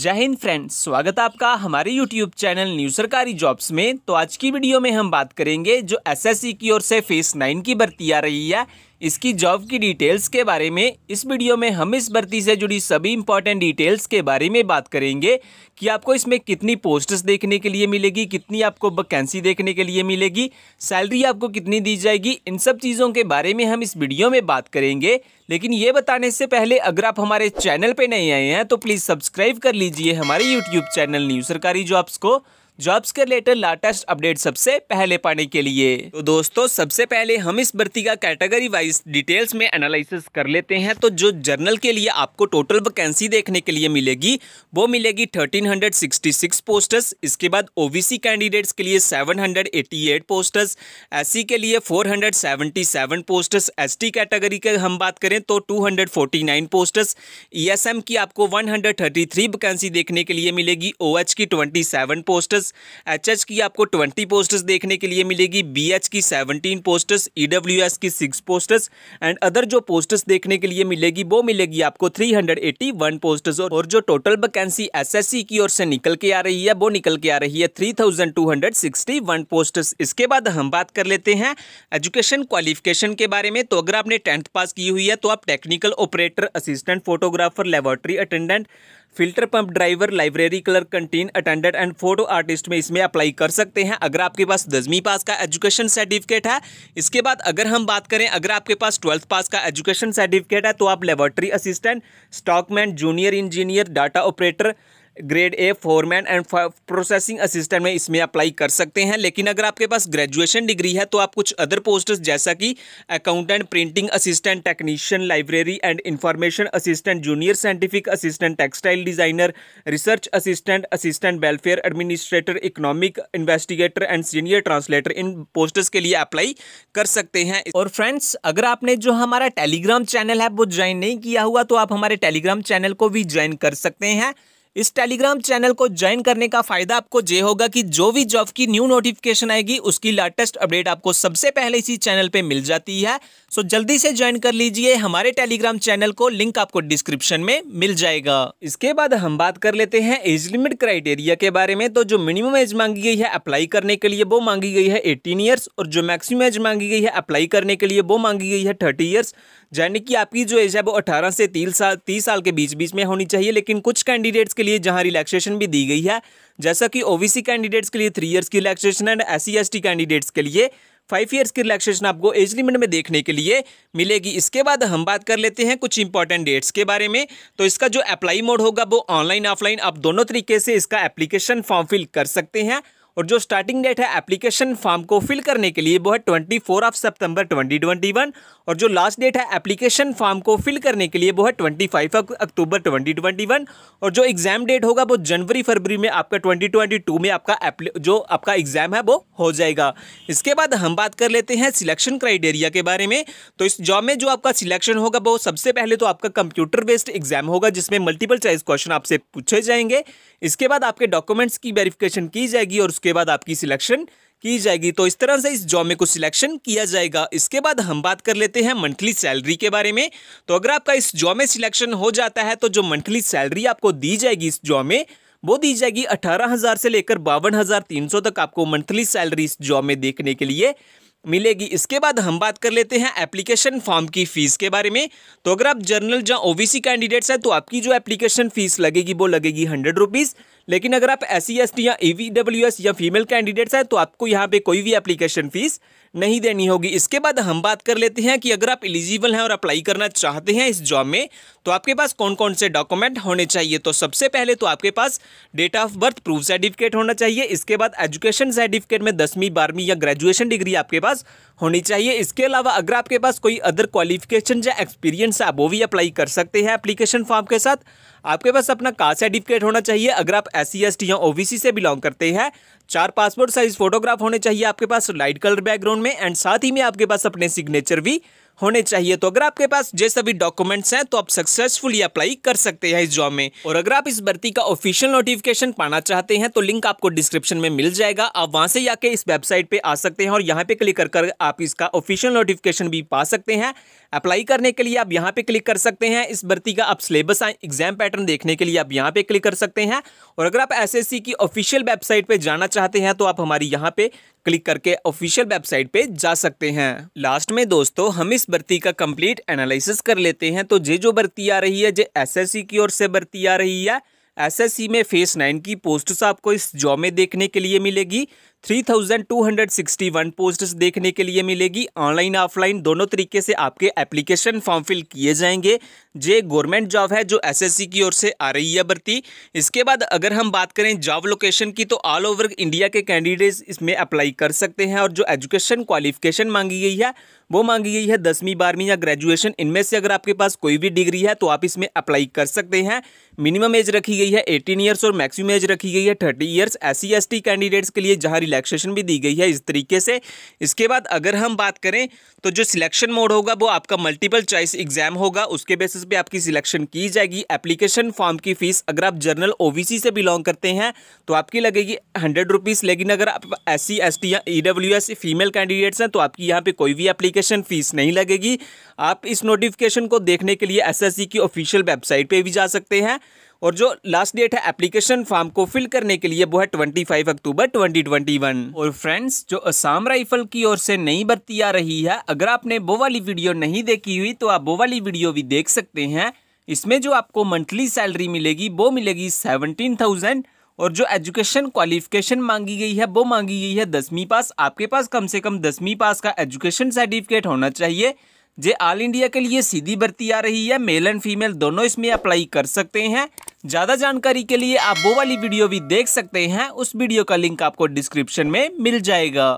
जय हिंद फ्रेंड्स स्वागत है आपका हमारे यूट्यूब चैनल न्यू सरकारी जॉब्स में तो आज की वीडियो में हम बात करेंगे जो एसएससी की ओर से फेस नाइन की भर्ती आ रही है इसकी जॉब की डिटेल्स के बारे में इस वीडियो में हम इस भर्ती से जुड़ी सभी इंपॉर्टेंट डिटेल्स के बारे में बात करेंगे कि आपको इसमें कितनी पोस्ट देखने के लिए मिलेगी कितनी आपको वैकेंसी देखने के लिए मिलेगी सैलरी आपको कितनी दी जाएगी इन सब चीज़ों के बारे में हम इस वीडियो में बात करेंगे लेकिन ये बताने से पहले अगर आप हमारे चैनल पर नहीं आए हैं तो प्लीज़ सब्सक्राइब कर लीजिए हमारे यूट्यूब चैनल न्यूज़ सरकारी जॉब्स को जॉब्स के रिलेटेड लेटेस्ट अपडेट सबसे पहले पाने के लिए तो दोस्तों सबसे पहले हम इस भर्ती का कैटेगरी वाइज डिटेल्स में एनालिसिस कर लेते हैं तो जो जर्नल के लिए आपको टोटल वैकेंसी देखने के लिए मिलेगी वो मिलेगी 1366 पोस्टर्स इसके बाद ओबीसी कैंडिडेट्स के लिए 788 पोस्टर्स सी के लिए 477 पोस्टर्स टी कैटेगरी के हम बात करें तो 249 पोस्टर्स एम की आपको 133 वैकेंसी देखने के लिए मिलेगी ओ एच की 27 पोस्टर्स पोस्टर्स एच की आपको ट्वेंटी पोस्टर्स देखने के लिए मिलेगी बी की सेवनटीन पोस्टर्स ई की सिक्स पोस्टर्स एंड अदर जो पोस्टर्स देखने के लिए मिलेगी वो मिलेगी आपको थ्री पोस्टर्स और जो टोटल वैकेंसी एस की ओर से निकल के आ रही है वो निकल के आ रही है three thousand two hundred sixty one posters इसके बाद हम बात कर लेते हैं एजुकेशन क्वालिफिकेशन के बारे में तो अगर आपने टेंथ पास की हुई है तो आप technical operator assistant photographer laboratory attendant filter pump driver library clerk canteen attendant and photo artist में इसमें अप्लाई कर सकते हैं अगर आपके पास दसवीं पास का एजुकेशन सर्टिफिकेट है इसके बाद अगर हम बात करें अगर आपके पास ट्वेल्थ पास का एजुकेशन सर्टिफिकेट है तो आप laboratory assistant stockman junior engineer data operator grade A foreman and processing assistant में इसमें अप्लाई कर सकते हैं लेकिन अगर आपके पास ग्रेजुएशन डिग्री है तो आप कुछ अदर पोस्ट जैसा कि accountant printing assistant technician library and information assistant junior scientific assistant textile designer research assistant assistant welfare administrator economic investigator and senior translator in posters के लिए अप्लाई कर सकते हैं और फ्रेंड्स अगर आपने जो हमारा टेलीग्राम चैनल है वो ज्वाइन नहीं किया हुआ तो आप हमारे टेलीग्राम चैनल को भी ज्वाइन कर सकते हैं इस टेलीग्राम चैनल को ज्वाइन करने का फायदा आपको ये होगा कि जो भी जॉब की न्यू नोटिफिकेशन आएगी उसकी लेटेस्ट अपडेट आपको सबसे पहले इसी चैनल पे मिल जाती है सो जल्दी से ज्वाइन कर लीजिए हमारे टेलीग्राम चैनल को लिंक आपको डिस्क्रिप्शन में मिल जाएगा इसके बाद हम बात कर लेते हैं एज लिमिट क्राइटेरिया के बारे में तो जो मिनिमम एज मांगी गई है अप्लाई करने के लिए वो मांगी गई है एटीन ईयर्स और जो मैक्सिमम एज मांगी गई है अप्लाई करने के लिए वो मांगी गई है थर्टी ईयर्स यानी कि आपकी जो एज है वो अठारह से तीस साल तीस साल के बीच बीच में होनी चाहिए लेकिन कुछ कैंडिडेट्स के लिए जहां रिलैक्सेशन भी दी गई है जैसा कि ओबीसी कैंडिडेट्स के लिए थ्री ईयर्स की relaxation and S C candidates के लिए फाइव ईयर्स की रिलैक्सेशन आपको एज लिमिट में देखने के लिए मिलेगी इसके बाद हम बात कर लेते हैं कुछ इंपॉर्टेंट डेट्स के बारे में तो इसका जो अप्लाई मोड होगा वो ऑनलाइन ऑफलाइन आप दोनों तरीके से इसका एप्लीकेशन फॉर्म फिल कर सकते हैं और जो स्टार्टिंग डेट है एप्लीकेशन फॉर्म को फिल करने के लिए वो है ट्वेंटी फोर ऑफ सितंबर 2021 और जो लास्ट डेट है एप्लीकेशन फॉर्म को फिल करने के लिए वो है ट्वेंटी फाइव अक्टूबर 2021 और जो एग्जाम डेट होगा वो जनवरी फरवरी में आपका 2022 में आपका जो आपका एग्जाम है वो हो जाएगा इसके बाद हम बात कर लेते हैं सिलेक्शन क्राइटेरिया के बारे में तो इस जॉब में जो आपका सिलेक्शन होगा वो सबसे पहले तो आपका कंप्यूटर बेस्ड एग्जाम होगा जिसमें मल्टीपल चॉइस क्वेश्चन आपसे पूछे जाएंगे इसके बाद आपके डॉक्यूमेंट्स की वेरिफिकेशन की जाएगी और उसके उसके बाद आपकी सिलेक्शन की जाएगी तो इस तरह से इस जॉब में कुछ सिलेक्शन किया जाएगा इसके बाद हम बात कर लेते हैं मंथली सैलरी के बारे में तो अगर आपका इस जॉब में सिलेक्शन हो जाता है तो जो मंथली सैलरी आपको दी जाएगी इस जॉब में वो दी जाएगी अठारह हज़ार से लेकर बावन हज़ार तीन सौ तक आपको मंथली सैलरी इस जॉब में देखने के लिए मिलेगी इसके बाद हम बात कर लेते हैं एप्लीकेशन फॉर्म की फ़ीस के बारे में तो अगर आप जर्नल या ओबीसी कैंडिडेट्स हैं तो आपकी जो एप्लीकेशन फ़ीस लगेगी वो लगेगी हंड्रेड रुपीज़ लेकिन अगर आप एस सी e या ई e या फीमेल कैंडिडेट्स हैं तो आपको यहाँ पर कोई भी एप्लीकेशन फ़ीस नहीं देनी होगी इसके बाद हम बात कर लेते हैं कि अगर आप एलिजिबल हैं और अप्लाई करना चाहते हैं इस जॉब में तो आपके पास कौन कौन से डॉक्यूमेंट होने चाहिए तो सबसे पहले तो आपके पास date of birth proof certificate होना चाहिए इसके बाद एजुकेशन सर्टिफिकेट में दसवीं बारहवीं या ग्रेजुएशन डिग्री आपके पास होनी चाहिए इसके अलावा अगर आपके पास कोई अदर क्वालिफिकेशन या एक्सपीरियंस है आप वो भी अप्लाई कर सकते हैं एप्लीकेशन फॉर्म के साथ आपके पास अपना कास्ट सर्टिफिकेट होना चाहिए अगर आप एस सी या ओ से बिलोंग करते हैं चार पासपोर्ट साइज फोटोग्राफ होने चाहिए आपके पास लाइट कलर बैकग्राउंड में एंड साथ ही में आपके पास अपने सिग्नेचर भी होने चाहिए तो अगर आपके पास जैसा सभी डॉक्यूमेंट्स हैं तो आप सक्सेसफुली अप्लाई कर सकते हैं इस जॉब में और अगर आप इस भर्ती का ऑफिशियल नोटिफिकेशन पाना चाहते हैं तो लिंक आपको डिस्क्रिप्शन में मिल जाएगा आप वहां से जाके इस वेबसाइट पे आ सकते हैं और यहाँ पे क्लिक कर आप इसका ऑफिशियल नोटिफिकेशन भी पा सकते हैं अप्लाई करने के लिए आप यहाँ पे क्लिक कर सकते हैं इस भर्ती का आप सिलेबस एग्जाम पैटर्न देखने के लिए आप यहाँ पे क्लिक कर सकते हैं और अगर आप एस की ऑफिशियल वेबसाइट पे जाना चाहते हैं तो आप हमारी यहाँ पे क्लिक करके ऑफिशियल वेबसाइट पे जा सकते हैं लास्ट में दोस्तों हम इस भर्ती का कंप्लीट एनालिसिस कर लेते हैं तो जे जो भर्ती आ रही है जे एसएससी की ओर से भर्ती आ रही है एसएससी में फेस नाइन की पोस्ट्स तो आपको इस जॉब में देखने के लिए मिलेगी 3261 पोस्ट्स देखने के लिए मिलेगी ऑनलाइन ऑफलाइन दोनों तरीके से आपके एप्लीकेशन फॉर्म फिल किए जाएंगे ये गवर्नमेंट जॉब है जो एसएससी की ओर से आ रही है भर्ती इसके बाद अगर हम बात करें जॉब लोकेशन की तो ऑल ओवर इंडिया के कैंडिडेट्स इसमें अप्लाई कर सकते हैं और जो एजुकेशन क्वालिफिकेशन मांगी गई है वो मांगी गई है दसवीं बारहवीं या ग्रेजुएशन इनमें से अगर आपके पास कोई भी डिग्री है तो आप इसमें अप्लाई कर सकते हैं मिनिमम एज रखी गई है एटीन ईयर्स और मैक्सिमम एज रखी गई है thirty years S C candidates के लिए जहाँ रिलैक्सेशन भी दी गई है इस तरीके से इसके बाद अगर हम बात करें तो जो सिलेक्शन मोड होगा वो आपका मल्टीपल चॉइस एग्जाम होगा उसके बेसिस पे आपकी सिलेक्शन की जाएगी एप्लीकेशन फॉर्म की फीस अगर आप जनरल ओ से बिलोंग करते हैं तो आपकी लगेगी हंड्रेड रुपीज़ लेकिन अगर आप एस सी एस टी या E W S female candidates हैं तो आपकी यहाँ पर कोई भी एप्लीकेशन फ़ीस नहीं लगेगी आप इस नोटिफिकेशन को देखने के लिए एस की ऑफिशियल वेबसाइट पर भी जा सकते हैं और जो लास्ट डेट है एप्लीकेशन फॉर्म को फिल करने के लिए वो है twenty five October twenty twenty one और फ्रेंड्स जो असम राइफल की ओर से नई भर्ती आ रही है अगर आपने वो वाली वीडियो नहीं देखी हुई तो आप वो वाली वीडियो भी देख सकते हैं इसमें जो आपको मंथली सैलरी मिलेगी वो मिलेगी सेवनटीन थाउजेंड और जो एजुकेशन क्वालिफिकेशन मांगी गई है वो मांगी गई है दसवीं पास आपके पास कम से कम दसवीं पास का एजुकेशन सर्टिफिकेट होना चाहिए जे ऑल इंडिया के लिए सीधी भर्ती आ रही है मेल एंड फीमेल दोनों इसमें अप्लाई कर सकते हैं ज़्यादा जानकारी के लिए आप वो वाली वीडियो भी देख सकते हैं उस वीडियो का लिंक आपको डिस्क्रिप्शन में मिल जाएगा